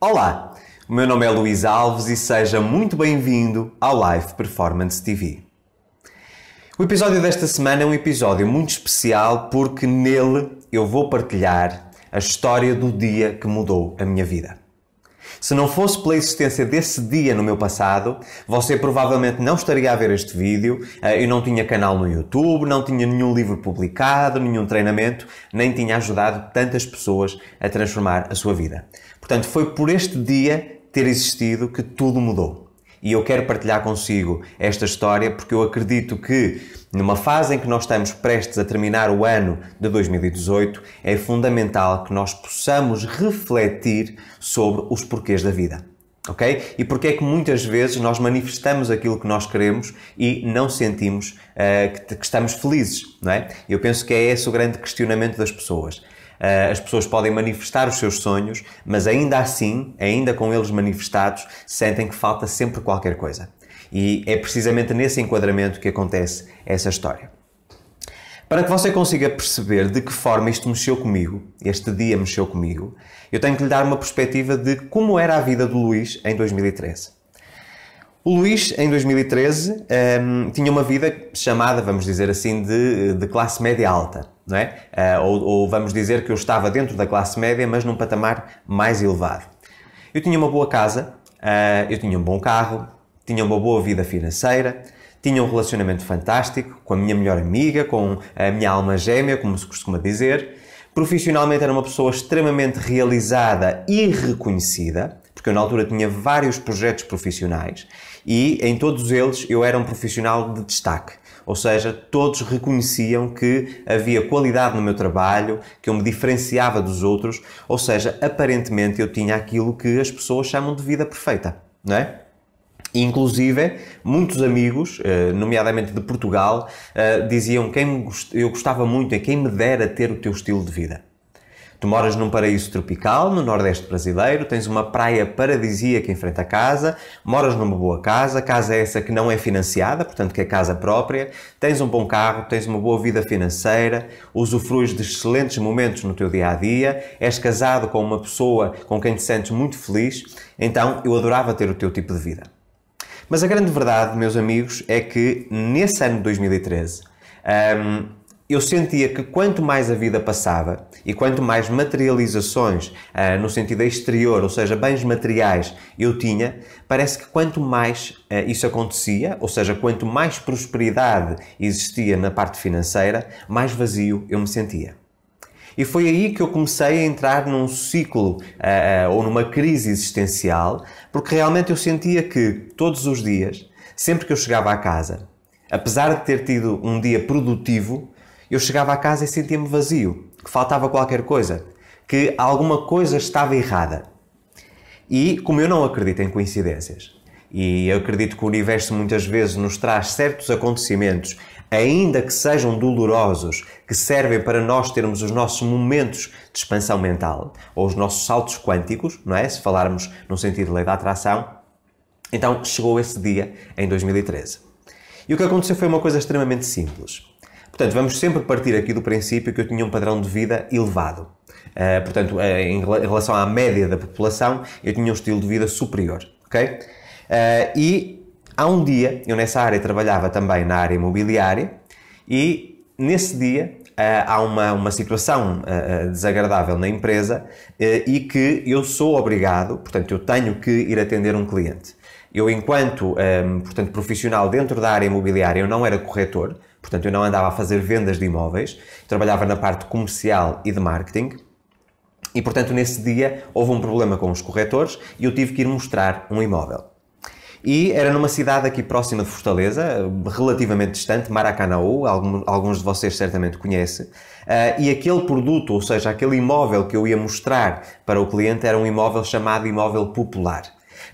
Olá, o meu nome é Luís Alves e seja muito bem-vindo ao Live Performance TV. O episódio desta semana é um episódio muito especial porque nele eu vou partilhar a história do dia que mudou a minha vida. Se não fosse pela existência desse dia no meu passado, você provavelmente não estaria a ver este vídeo. Eh, eu não tinha canal no YouTube, não tinha nenhum livro publicado, nenhum treinamento, nem tinha ajudado tantas pessoas a transformar a sua vida. Portanto, foi por este dia ter existido que tudo mudou. E eu quero partilhar consigo esta história porque eu acredito que, numa fase em que nós estamos prestes a terminar o ano de 2018, é fundamental que nós possamos refletir sobre os porquês da vida. Ok? E porque é que muitas vezes nós manifestamos aquilo que nós queremos e não sentimos uh, que, que estamos felizes, não é? Eu penso que é esse o grande questionamento das pessoas eh, as pessoas podem manifestar os seus sonhos, mas ainda assim, ainda com eles manifestados, sentem que falta sempre qualquer coisa. E é precisamente nesse enquadramento que acontece essa história. Para que você consiga perceber de que forma isto mexeu comigo, este dia mexeu comigo, eu tenho que lhe dar uma perspectiva de como era a vida do Luís em 2013. O Luís, em 2013, um, ehm, tinha uma vida chamada, vamos dizer assim, de, de classe média alta. É? Eh, ou, ou, vamos dizer que eu estava dentro da classe média, mas num patamar mais elevado. Eu tinha uma boa casa, eh, eu tinha um bom carro, tinha uma boa vida financeira, tinha um relacionamento fantástico com a minha melhor amiga, com a minha alma gêmea, como se costuma dizer. Profissionalmente era uma pessoa extremamente realizada e reconhecida, porque eu na altura tinha vários projetos profissionais e em todos eles eu era um profissional de destaque. Ou seja, todos reconheciam que havia qualidade no meu trabalho, que eu me diferenciava dos outros, ou seja, aparentemente eu tinha aquilo que as pessoas chamam de vida perfeita, não é? Inclusive, muitos amigos, eh, nomeadamente de Portugal, eh, diziam quem eu gostava muito é quem me dera ter o teu estilo de vida. Tu moras num paraíso tropical, no Nordeste brasileiro, tens uma praia paradisíaca em frente à casa, moras numa boa casa, casa é essa que não é financiada, portanto que é casa própria, tens um bom carro, tens uma boa vida financeira, usufruis de excelentes momentos no teu dia a dia, és casado com uma pessoa com quem te sentes muito feliz, então eu adorava ter o teu tipo de vida. Mas a grande verdade, meus amigos, é que nesse ano de 2013, um, eu sentia que quanto mais a vida passava e quanto mais materializações uh, no sentido exterior, ou seja, bens materiais, eu tinha, parece que quanto mais uh, isso acontecia, ou seja, quanto mais prosperidade existia na parte financeira, mais vazio eu me sentia. E foi aí que eu comecei a entrar num ciclo uh, ou numa crise existencial, porque realmente eu sentia que todos os dias, sempre que eu chegava à casa, apesar de ter tido um dia produtivo, eu chegava a casa e sentia-me vazio, que faltava qualquer coisa, que alguma coisa estava errada. E como eu não acredito em coincidências, e eu acredito que o universo muitas vezes nos traz certos acontecimentos, ainda que sejam dolorosos, que servem para nós termos os nossos momentos de expansão mental, ou os nossos saltos quânticos, não é? Se falarmos no sentido da lei da atração. Então chegou esse dia em 2013. E o que aconteceu foi uma coisa extremamente simples. Portanto, vamos sempre partir aqui do princípio que eu tinha um padrão de vida elevado. Uh, portanto, uh, em relação à média da população, eu tinha um estilo de vida superior, ok? Uh, e há um dia, eu nessa área trabalhava também na área imobiliária, e nesse dia ah, há uma, uma situação desagradável na empresa e que eu sou obrigado, portanto, eu tenho que ir atender um cliente. Eu, enquanto portanto, profissional dentro da área imobiliária, eu não era corretor, Portanto, eu não andava a fazer vendas de imóveis, trabalhava na parte comercial e de marketing. E, portanto, nesse dia houve um problema com os corretores e eu tive que ir mostrar um imóvel. E era numa cidade aqui próxima de Fortaleza, relativamente distante, Maracanaú, alguns de vocês certamente conhecem. Eh, e aquele produto, ou seja, aquele imóvel que eu ia mostrar para o cliente, era um imóvel chamado imóvel popular.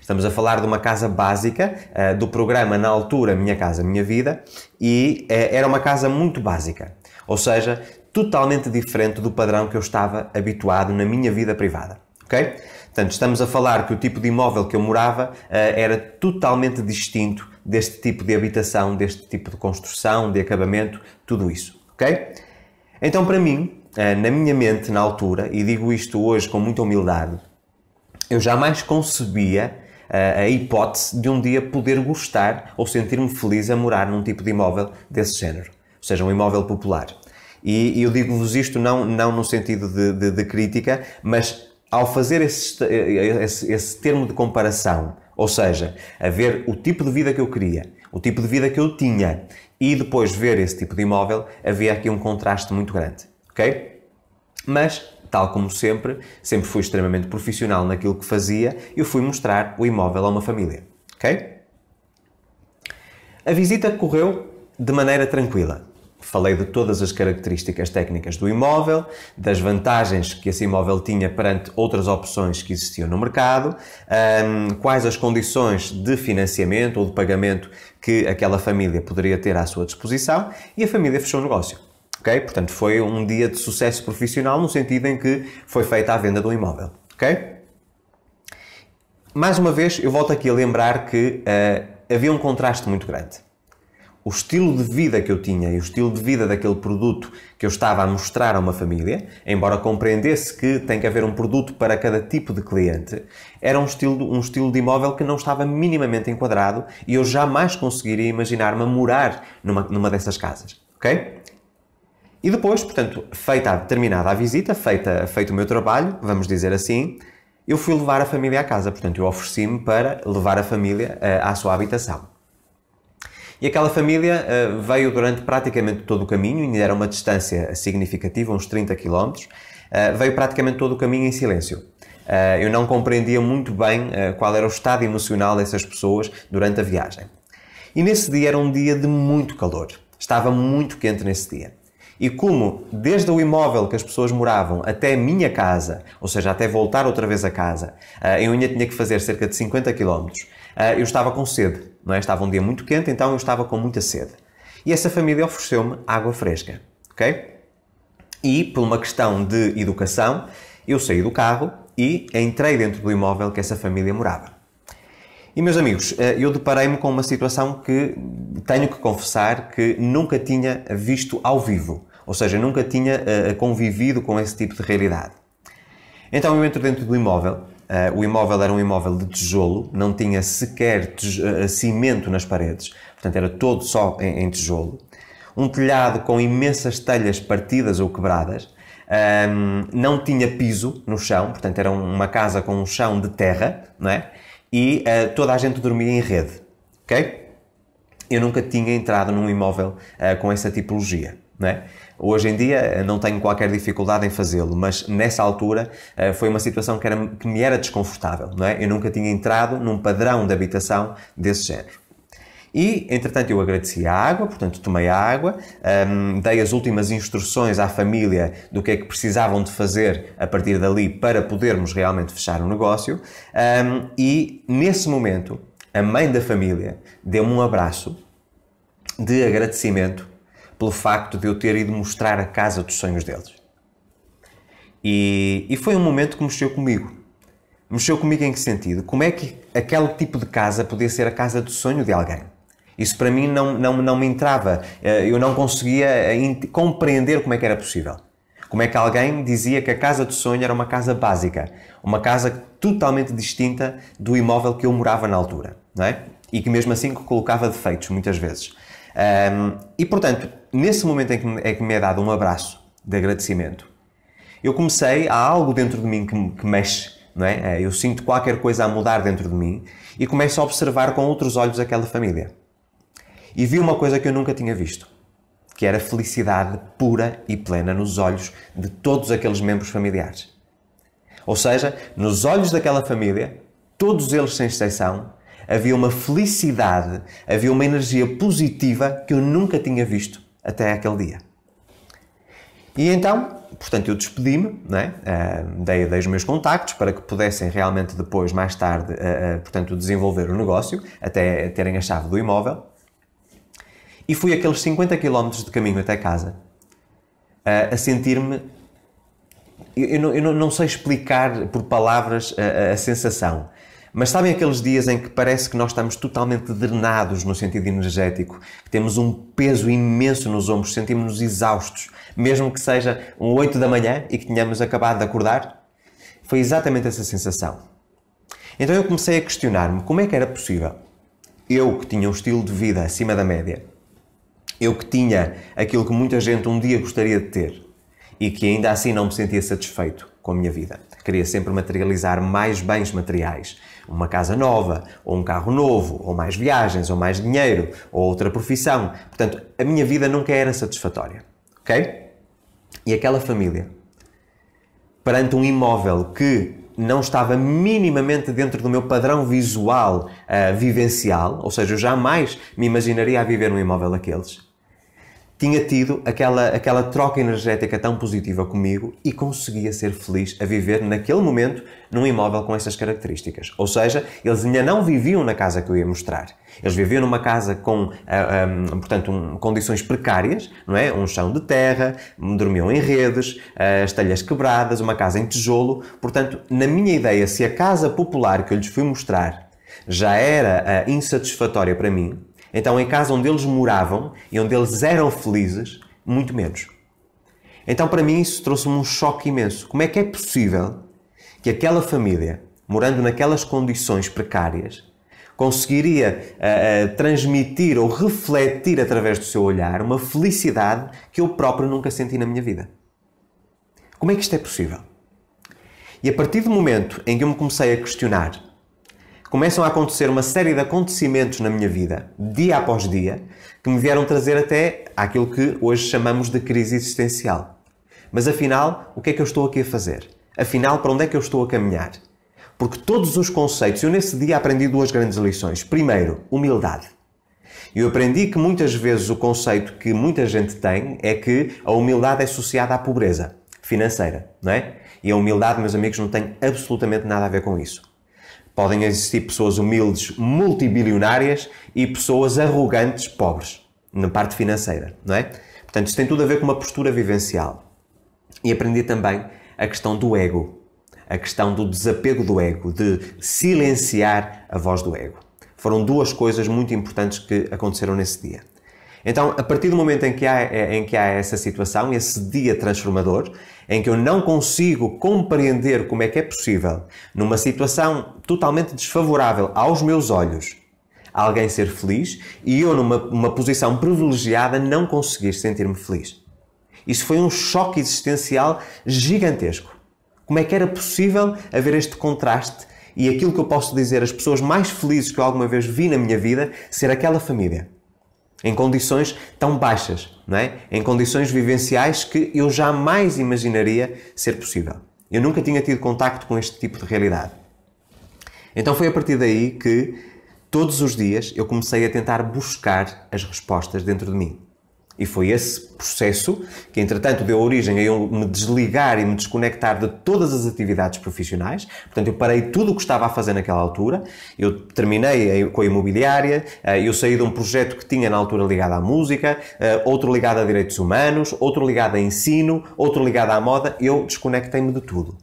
Estamos a falar de uma casa básica, uh, do programa na altura Minha Casa Minha Vida, e uh, era uma casa muito básica, ou seja, totalmente diferente do padrão que eu estava habituado na minha vida privada. Ok? Portanto, estamos a falar que o tipo de imóvel que eu morava uh, era totalmente distinto deste tipo de habitação, deste tipo de construção, de acabamento, tudo isso. Ok? Então, para mim, na minha mente na altura, e digo isto hoje com muita humildade, eu jamais concebia uh, a hipótese de um dia poder gostar ou sentir-me feliz a morar num tipo de imóvel desse género, ou seja, um imóvel popular. E, e eu digo-vos isto não, não no sentido de, de, de crítica, mas ao fazer esse, esse, esse, termo de comparação, ou seja, a ver o tipo de vida que eu queria, o tipo de vida que eu tinha e depois ver esse tipo de imóvel, havia aqui um contraste muito grande, ok? Mas Tal como sempre, sempre fui extremamente profissional naquilo que fazia e eu fui mostrar o imóvel a uma família. Ok? A visita correu de maneira tranquila. Falei de todas as características técnicas do imóvel, das vantagens que esse imóvel tinha perante outras opções que existiam no mercado, um, quais as condições de financiamento ou de pagamento que aquela família poderia ter à sua disposição e a família fechou o negócio ok? Portanto, foi um dia de sucesso profissional no sentido em que foi feita a venda do imóvel, ok? Mais uma vez, eu volto aqui a lembrar que uh, havia um contraste muito grande. O estilo de vida que eu tinha e o estilo de vida daquele produto que eu estava a mostrar a uma família, embora compreendesse que tem que haver um produto para cada tipo de cliente, era um estilo, um estilo de imóvel que não estava minimamente enquadrado e eu jamais conseguiria imaginar-me morar numa, numa dessas casas, ok? E depois, portanto, feita terminada a visita, feita, feito o meu trabalho, vamos dizer assim, eu fui levar a família à casa. Portanto, eu ofereci-me para levar a família uh, à sua habitação. E aquela família uh, veio durante praticamente todo o caminho, ainda era uma distância significativa, uns 30 km, uh, veio praticamente todo o caminho em silêncio. Uh, eu não compreendia muito bem qual era o estado emocional dessas pessoas durante a viagem. E nesse dia era um dia de muito calor, estava muito quente nesse dia. E como desde o imóvel que as pessoas moravam até a minha casa, ou seja, até voltar outra vez a casa, ah, eu ainda tinha que fazer cerca de 50 km, ah, eu estava com sede. Não é? Estava um dia muito quente, então eu estava com muita sede. E essa família ofereceu-me água fresca, ok? E por uma questão de educação, eu saí do carro e entrei dentro do imóvel que essa família morava. E, meus amigos, eh, eu deparei-me com uma situação que tenho que confessar que nunca tinha visto ao vivo, ou seja, nunca tinha eh, convivido com esse tipo de realidade. Então eu entro dentro do imóvel. Eh, o imóvel era um imóvel de tijolo, não tinha sequer cimento nas paredes, portanto era todo só em, tijolo. Um telhado com imensas telhas partidas ou quebradas, não tinha piso no chão, portanto era uma casa com um chão de terra, não é? e uh, toda a gente dormia em rede, ok? Eu nunca tinha entrado num imóvel uh, com essa tipologia, não é? Hoje em dia eh, não tenho qualquer dificuldade em fazê-lo, mas nessa altura foi uma situação que, era, que me era desconfortável, não é? Eu nunca tinha entrado num padrão de habitação desse género. E, entretanto, eu agradeci a água, portanto, tomei a água, um, dei as últimas instruções à família do que é que precisavam de fazer a partir dali para podermos realmente fechar o negócio. Um, e, nesse momento, a mãe da família deu-me um abraço de agradecimento pelo facto de eu ter ido mostrar a casa dos sonhos deles. E, e, foi um momento que mexeu comigo. Mexeu comigo em que sentido? Como é que aquele tipo de casa podia ser a casa do sonho de alguém? Isso para mim não, não, não me entrava. Eh, eu não conseguia eh, compreender como é que era possível. Como é que alguém dizia que a casa de sonho era uma casa básica, uma casa totalmente distinta do imóvel que eu morava na altura, não é? E que mesmo assim colocava defeitos, muitas vezes. Um, e portanto, nesse momento em que, me, que me é dado um abraço de agradecimento, eu comecei, há algo dentro de mim que, que mexe, não é? Eh, eu sinto qualquer coisa a mudar dentro de mim e começo a observar com outros olhos aquela família e vi uma coisa que eu nunca tinha visto, que era felicidade pura e plena nos olhos de todos aqueles membros familiares. Ou seja, nos olhos daquela família, todos eles sem exceção, havia uma felicidade, havia uma energia positiva que eu nunca tinha visto até aquele dia. E então, portanto, eu despedi-me, é? uh, dei, dei, os meus contactos para que pudessem realmente depois, mais tarde, uh, uh, portanto, desenvolver o negócio, até terem a chave do imóvel. E fui aqueles 50 km de caminho até casa a sentir-me. Eu, eu, não, eu, não, sei explicar por palavras a, a, a sensação. Mas sabem aqueles dias em que parece que nós estamos totalmente drenados no sentido energético, que temos um peso imenso nos ombros, sentimos-nos exaustos, mesmo que seja um 8 da manhã e que tenhamos acabado de acordar? Foi exatamente essa sensação. Então eu comecei a questionar-me como é que era possível eu, que tinha um estilo de vida acima da média, eu que tinha aquilo que muita gente um dia gostaria de ter e que ainda assim não me sentia satisfeito com a minha vida. Queria sempre materializar mais bens materiais, uma casa nova, ou um carro novo, ou mais viagens, ou mais dinheiro, ou outra profissão. Portanto, a minha vida nunca era satisfatória, ok? E aquela família, perante um imóvel que não estava minimamente dentro do meu padrão visual uh, vivencial, ou seja, eu jamais me imaginaria a viver num imóvel daqueles tinha tido aquela, aquela troca energética tão positiva comigo e conseguia ser feliz a viver naquele momento num imóvel com essas características. Ou seja, eles ainda não viviam na casa que eu ia mostrar. Eles viviam numa casa com, um, ah, ah, portanto, um, condições precárias, não é? Um chão de terra, dormiam em redes, ah, as telhas quebradas, uma casa em tijolo. Portanto, na minha ideia, se a casa popular que eu lhes fui mostrar já era uh, insatisfatória para mim, então, em casa onde eles moravam e onde eles eram felizes, muito menos. Então, para mim, isso trouxe-me um choque imenso. Como é que é possível que aquela família, morando naquelas condições precárias, conseguiria uh, uh, transmitir ou refletir através do seu olhar uma felicidade que eu próprio nunca senti na minha vida? Como é que isto é possível? E a partir do momento em que eu me comecei a questionar começam a acontecer uma série de acontecimentos na minha vida, dia após dia, que me vieram trazer até aquilo que hoje chamamos de crise existencial. Mas afinal, o que é que eu estou aqui a fazer? Afinal, para onde é que eu estou a caminhar? Porque todos os conceitos, eu nesse dia aprendi duas grandes lições. Primeiro, humildade. Eu aprendi que muitas vezes o conceito que muita gente tem é que a humildade é associada à pobreza financeira, não é? E a humildade, meus amigos, não tem absolutamente nada a ver com isso. Podem existir pessoas humildes multibilionárias e pessoas arrogantes pobres, na parte financeira, não é? Portanto, isto tem tudo a ver com uma postura vivencial. E aprendi também a questão do ego, a questão do desapego do ego, de silenciar a voz do ego. Foram duas coisas muito importantes que aconteceram nesse dia. Então, a partir do momento em que há, é, em que há essa situação, esse dia transformador, em que eu não consigo compreender como é que é possível, numa situação totalmente desfavorável aos meus olhos, alguém ser feliz e eu, numa posição privilegiada, não conseguir sentir-me feliz. Isso foi um choque existencial gigantesco. Como é que era possível haver este contraste e aquilo que eu posso dizer, as pessoas mais felizes que eu alguma vez vi na minha vida, ser aquela família? em condições tão baixas, não é? Em condições vivenciais que eu jamais imaginaria ser possível. Eu nunca tinha tido contacto com este tipo de realidade. Então foi a partir daí que todos os dias eu comecei a tentar buscar as respostas dentro de mim. E foi esse processo que, entretanto, deu origem a eu me desligar e me desconectar de todas as atividades profissionais. Portanto, eu parei tudo o que estava a fazer naquela altura. Eu terminei com a imobiliária, eh, eu saí de um projeto que tinha na altura ligado à música, eh, outro ligado a direitos humanos, outro ligado a ensino, outro ligado à moda. Eu desconectei-me de tudo.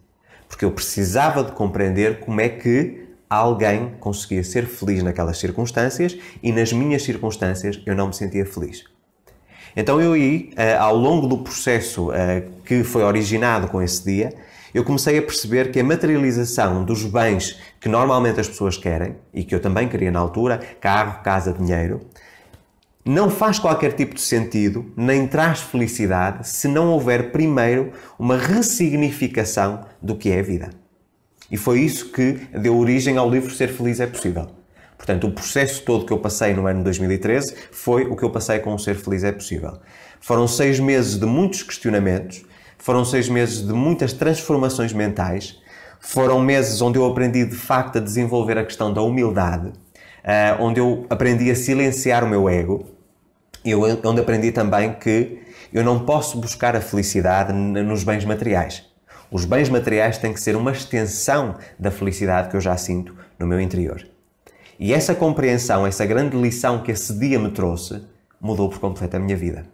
Porque eu precisava de compreender como é que alguém conseguia ser feliz naquelas circunstâncias e nas minhas circunstâncias eu não me sentia feliz. Então eu aí, eh, ao longo do processo eh, que foi originado com esse dia, eu comecei a perceber que a materialização dos bens que normalmente as pessoas querem, e que eu também queria na altura, carro, casa, dinheiro, não faz qualquer tipo de sentido, nem traz felicidade, se não houver primeiro uma ressignificação do que é a vida. E foi isso que deu origem ao livro Ser Feliz é Possível. Portanto, o processo todo que eu passei no ano de 2013 foi o que eu passei com o Ser Feliz é Possível. Foram seis meses de muitos questionamentos, foram seis meses de muitas transformações mentais, foram meses onde eu aprendi de facto a desenvolver a questão da humildade, eh, onde eu aprendi a silenciar o meu ego, e onde aprendi também que eu não posso buscar a felicidade nos bens materiais. Os bens materiais têm que ser uma extensão da felicidade que eu já sinto no meu interior. E essa compreensão, essa grande lição que esse dia me trouxe, mudou por completo a minha vida.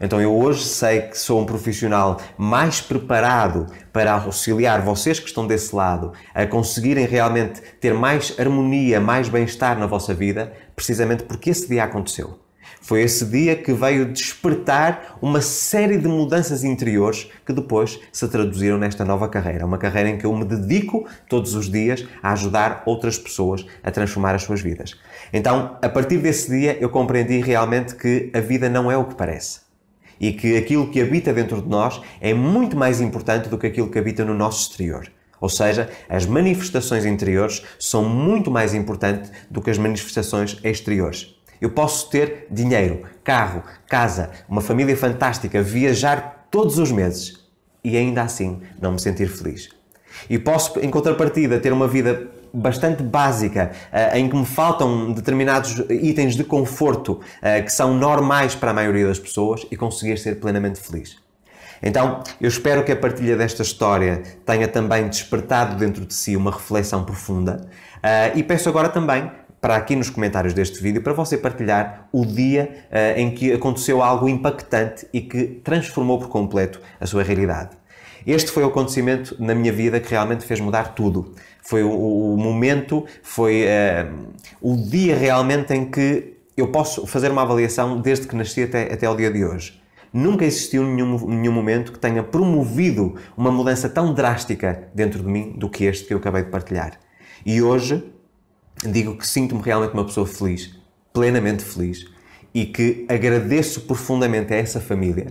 Então eu hoje sei que sou um profissional mais preparado para auxiliar vocês que estão desse lado a conseguirem realmente ter mais harmonia, mais bem-estar na vossa vida, precisamente porque esse dia aconteceu. Foi esse dia que veio despertar uma série de mudanças interiores que depois se traduziram nesta nova carreira. Uma carreira em que eu me dedico todos os dias a ajudar outras pessoas a transformar as suas vidas. Então, a partir desse dia, eu compreendi realmente que a vida não é o que parece e que aquilo que habita dentro de nós é muito mais importante do que aquilo que habita no nosso exterior. Ou seja, as manifestações interiores são muito mais importantes do que as manifestações exteriores. Eu posso ter dinheiro, carro, casa, uma família fantástica, viajar todos os meses e ainda assim não me sentir feliz. E posso, em contrapartida, ter uma vida bastante básica, eh, em que me faltam determinados itens de conforto eh, que são normais para a maioria das pessoas e conseguir ser plenamente feliz. Então, eu espero que a partilha desta história tenha também despertado dentro de si uma reflexão profunda eh, e peço agora também para aqui nos comentários deste vídeo para você partilhar o dia uh, em que aconteceu algo impactante e que transformou por completo a sua realidade. Este foi o acontecimento na minha vida que realmente fez mudar tudo. Foi o, o momento, foi uh, o dia realmente em que eu posso fazer uma avaliação desde que nasci até, até o dia de hoje. Nunca existiu nenhum, nenhum momento que tenha promovido uma mudança tão drástica dentro de mim do que este que eu acabei de partilhar. E hoje digo que sinto-me realmente uma pessoa feliz, plenamente feliz, e que agradeço profundamente a essa família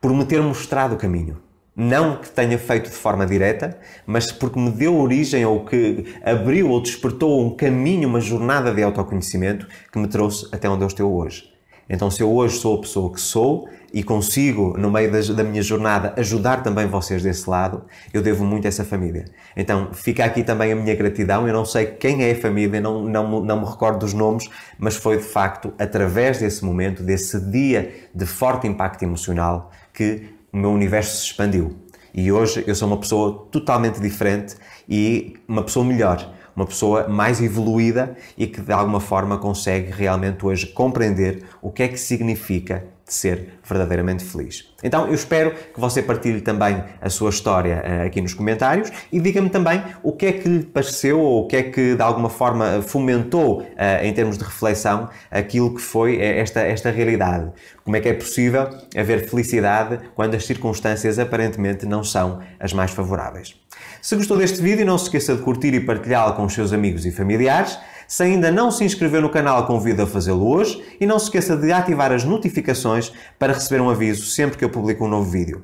por me ter mostrado o caminho. Não que tenha feito de forma direta, mas porque me deu origem ou que abriu ou despertou um caminho, uma jornada de autoconhecimento que me trouxe até onde eu estou hoje. Então, se eu hoje sou a pessoa que sou e consigo, no meio da minha jornada, ajudar também vocês desse lado, eu devo muito a essa família. Então, fica aqui também a minha gratidão. Eu não sei quem é a família, não, não, não me recordo dos nomes, mas foi de facto através desse momento, desse dia de forte impacto emocional, que o meu universo se expandiu. E hoje eu sou uma pessoa totalmente diferente e uma pessoa melhor uma pessoa mais evoluída e que de alguma forma consegue realmente hoje compreender o que é que significa de ser verdadeiramente feliz. Então eu espero que você partilhe também a sua história eh, aqui nos comentários e diga-me também o que é que lhe pareceu ou o que é que de alguma forma fomentou eh, em termos de reflexão aquilo que foi eh, esta, esta realidade. Como é que é possível haver felicidade quando as circunstâncias aparentemente não são as mais favoráveis? Se gostou deste vídeo, não se esqueça de curtir e partilhá-lo com os seus amigos e familiares. Se ainda não se inscreveu no canal, convido a fazê-lo hoje e não se esqueça de ativar as notificações para receber um aviso sempre que eu publico um novo vídeo.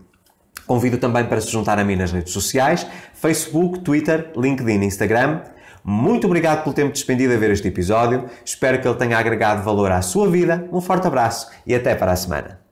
Convido também para se juntar a mim nas redes sociais, Facebook, Twitter, LinkedIn, Instagram. Muito obrigado pelo tempo despendido a ver este episódio. Espero que ele tenha agregado valor à sua vida. Um forte abraço e até para a semana.